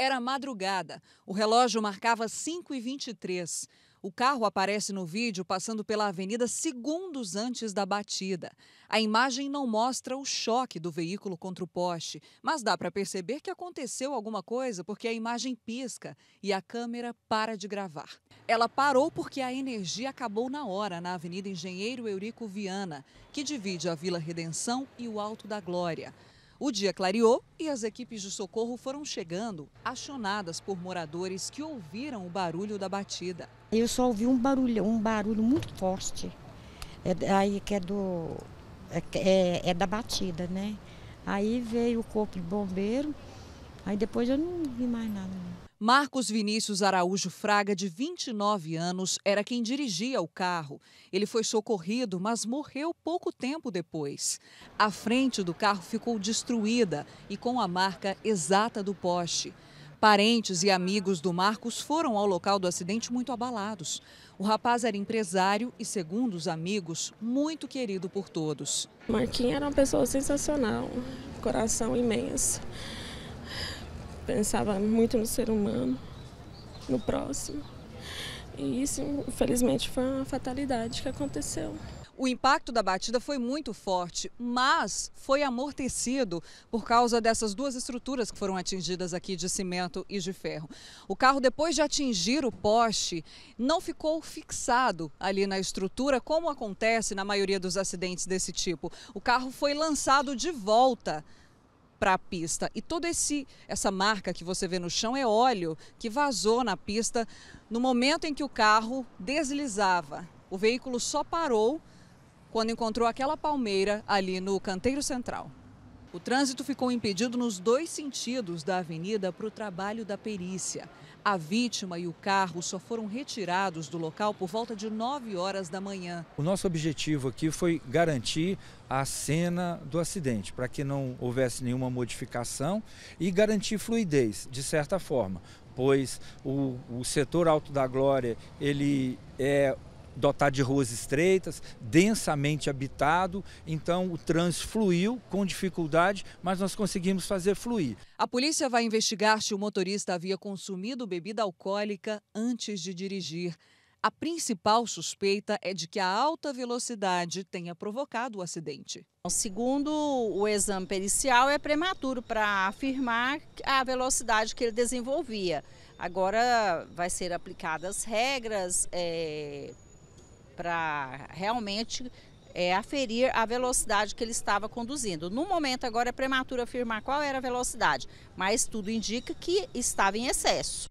Era madrugada. O relógio marcava 5h23. O carro aparece no vídeo passando pela avenida segundos antes da batida. A imagem não mostra o choque do veículo contra o poste, mas dá para perceber que aconteceu alguma coisa porque a imagem pisca e a câmera para de gravar. Ela parou porque a energia acabou na hora na Avenida Engenheiro Eurico Viana, que divide a Vila Redenção e o Alto da Glória. O dia clareou e as equipes de socorro foram chegando, acionadas por moradores que ouviram o barulho da batida. Eu só ouvi um barulho, um barulho muito forte. É, aí que é do. É, é, é da batida, né? Aí veio o corpo de bombeiro, aí depois eu não vi mais nada. Marcos Vinícius Araújo Fraga, de 29 anos, era quem dirigia o carro. Ele foi socorrido, mas morreu pouco tempo depois. A frente do carro ficou destruída e com a marca exata do poste. Parentes e amigos do Marcos foram ao local do acidente muito abalados. O rapaz era empresário e, segundo os amigos, muito querido por todos. Marquinhos era uma pessoa sensacional, coração imenso pensava muito no ser humano, no próximo. E isso, infelizmente, foi uma fatalidade que aconteceu. O impacto da batida foi muito forte, mas foi amortecido por causa dessas duas estruturas que foram atingidas aqui de cimento e de ferro. O carro, depois de atingir o poste, não ficou fixado ali na estrutura, como acontece na maioria dos acidentes desse tipo. O carro foi lançado de volta para a pista. E toda esse essa marca que você vê no chão é óleo que vazou na pista no momento em que o carro deslizava. O veículo só parou quando encontrou aquela palmeira ali no canteiro central. O trânsito ficou impedido nos dois sentidos da avenida para o trabalho da perícia. A vítima e o carro só foram retirados do local por volta de 9 horas da manhã. O nosso objetivo aqui foi garantir a cena do acidente, para que não houvesse nenhuma modificação e garantir fluidez, de certa forma, pois o, o setor Alto da Glória ele é dotar de ruas estreitas, densamente habitado, então o trânsito fluiu com dificuldade, mas nós conseguimos fazer fluir. A polícia vai investigar se o motorista havia consumido bebida alcoólica antes de dirigir. A principal suspeita é de que a alta velocidade tenha provocado o acidente. Segundo o exame pericial, é prematuro para afirmar a velocidade que ele desenvolvia. Agora vai ser aplicadas regras, é, para realmente é, aferir a velocidade que ele estava conduzindo. No momento agora é prematuro afirmar qual era a velocidade, mas tudo indica que estava em excesso.